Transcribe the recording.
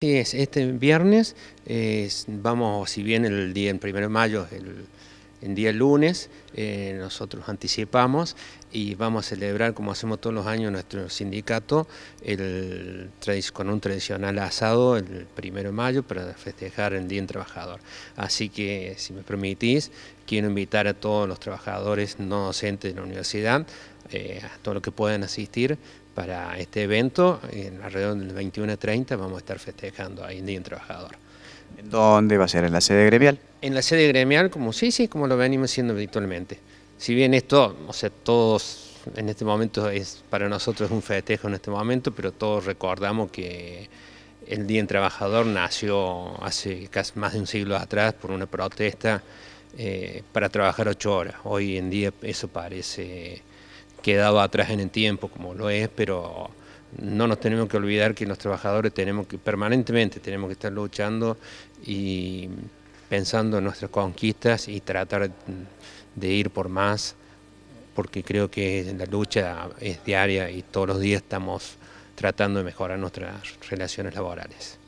Es este viernes, vamos, si bien el día en 1 de mayo, el, el día lunes, eh, nosotros anticipamos y vamos a celebrar, como hacemos todos los años, nuestro sindicato el, con un tradicional asado el 1 de mayo para festejar el Día del Trabajador. Así que, si me permitís, quiero invitar a todos los trabajadores no docentes de la universidad eh, a todos los que puedan asistir para este evento. En alrededor del 21 a 30 vamos a estar festejando ahí en Día del Trabajador. ¿Dónde va a ser? ¿En la sede gremial? En la sede gremial, como sí, sí, como lo venimos haciendo habitualmente. Si bien esto, o sea, todos en este momento es para nosotros un festejo en este momento, pero todos recordamos que el Día en Trabajador nació hace casi más de un siglo atrás por una protesta eh, para trabajar ocho horas. Hoy en día eso parece quedado atrás en el tiempo, como lo es, pero no nos tenemos que olvidar que los trabajadores tenemos que permanentemente tenemos que estar luchando y pensando en nuestras conquistas y tratar de ir por más, porque creo que la lucha es diaria y todos los días estamos tratando de mejorar nuestras relaciones laborales.